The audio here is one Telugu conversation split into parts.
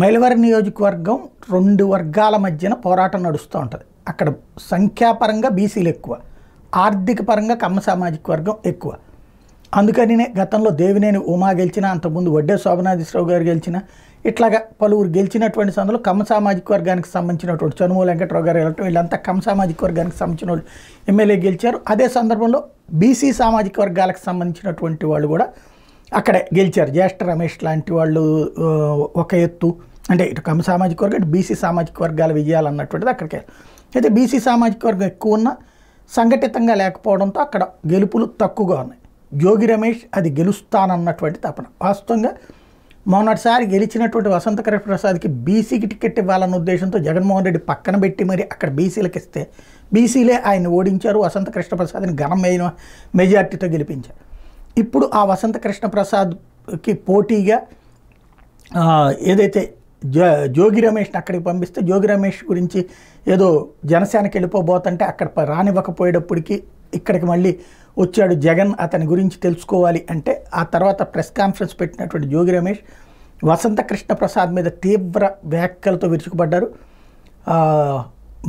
మైలవరి నియోజకవర్గం రెండు వర్గాల మధ్యన పోరాటం నడుస్తూ ఉంటుంది అక్కడ సంఖ్యాపరంగా బీసీలు ఎక్కువ ఆర్థిక పరంగా కమ్మ సామాజిక వర్గం ఎక్కువ అందుకనినే గతంలో దేవినేని ఉమా గెలిచిన అంతకుముందు వడ్డే శోభనాధీశ్రావు గారు గెలిచిన ఇట్లాగా పలువురు గెలిచినటువంటి సందులో కమ్మ సామాజిక వర్గానికి సంబంధించినటువంటి చనుము వెంకట్రావు గారు వెళ్ళటం వీళ్ళంతా కమ్మ సామాజిక వర్గానికి సంబంధించిన వాళ్ళు ఎమ్మెల్యే గెలిచారు అదే సందర్భంలో బీసీ సామాజిక వర్గాలకు సంబంధించినటువంటి వాళ్ళు కూడా అక్కడే గెలిచారు జ్యేష్ఠ రమేష్ లాంటి వాళ్ళు ఒక ఎత్తు అంటే ఇటు కమ్మ సామాజిక వర్గం ఇటు బీసీ సామాజిక వర్గాల విజయాలు అన్నటువంటిది అక్కడికి అయితే బీసీ సామాజిక వర్గం ఎక్కువ ఉన్న సంఘటితంగా లేకపోవడంతో అక్కడ గెలుపులు తక్కువగా ఉన్నాయి జోగి రమేష్ అది గెలుస్తానన్నటువంటి తపన వాస్తవంగా మొన్నటిసారి గెలిచినటువంటి వసంతకర ప్రసాద్కి బీసీకి టికెట్ ఇవ్వాలన్న ఉద్దేశంతో జగన్మోహన్ రెడ్డి పక్కన పెట్టి మరి అక్కడ బీసీలకు ఇస్తే బీసీలే ఆయన ఓడించారు వసంత కృష్ణ ప్రసాద్ని ఘనమైన మెజార్టీతో గెలిపించారు ఇప్పుడు ఆ వసంత కృష్ణ ప్రసాద్కి పోటీగా ఏదైతే జో జోగి రమేష్ని అక్కడికి పంపిస్తే జోగి రమేష్ గురించి ఏదో జనసేనకి వెళ్ళిపోబోతుంటే అక్కడ రానివ్వకపోయేటప్పటికి ఇక్కడికి మళ్ళీ వచ్చాడు జగన్ అతని గురించి తెలుసుకోవాలి అంటే ఆ తర్వాత ప్రెస్ కాన్ఫరెన్స్ పెట్టినటువంటి జోగి రమేష్ వసంత కృష్ణ ప్రసాద్ మీద తీవ్ర వ్యాఖ్యలతో విరుచుకుపడ్డారు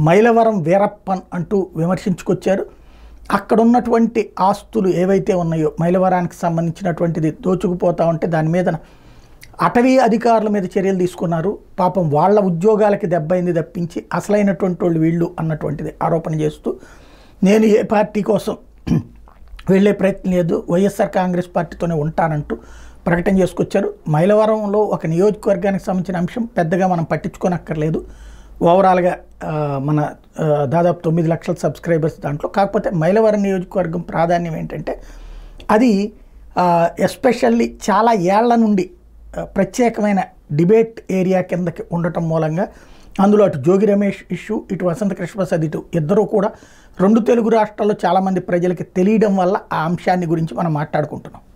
మైలవరం వీరప్పన్ అంటూ విమర్శించుకొచ్చారు అక్కడ ఉన్నటువంటి ఆస్తులు ఏవైతే ఉన్నాయో మైలవరానికి సంబంధించినటువంటిది దోచుకుపోతా ఉంటే దాని మీద అటవీ అధికారుల మీద చర్యలు తీసుకున్నారు పాపం వాళ్ళ ఉద్యోగాలకి దెబ్బైంది తప్పించి అసలైనటువంటి వాళ్ళు వీళ్ళు అన్నటువంటిది ఆరోపణ చేస్తూ నేను ఏ పార్టీ కోసం వెళ్ళే ప్రయత్నం లేదు వైఎస్ఆర్ కాంగ్రెస్ పార్టీతోనే ఉంటానంటూ ప్రకటన చేసుకొచ్చారు మైలవరంలో ఒక నియోజకవర్గానికి సంబంధించిన అంశం పెద్దగా మనం పట్టించుకోనక్కర్లేదు ఓవరాల్గా మన దాదాపు తొమ్మిది లక్షల సబ్స్క్రైబర్స్ దాంట్లో కాకపోతే మైలవర నియోజకవర్గం ప్రాధాన్యం ఏంటంటే అది ఎస్పెషల్లీ చాలా ఏళ్ల నుండి ప్రత్యేకమైన డిబేట్ ఏరియా కిందకి ఉండటం మూలంగా అందులో అటు జోగి రమేష్ ఇష్యూ ఇటు వసంత కృష్ణప్రసాద్ ఇటు ఇద్దరూ కూడా రెండు తెలుగు రాష్ట్రాల్లో చాలామంది ప్రజలకి తెలియడం వల్ల ఆ అంశాన్ని గురించి మనం మాట్లాడుకుంటున్నాం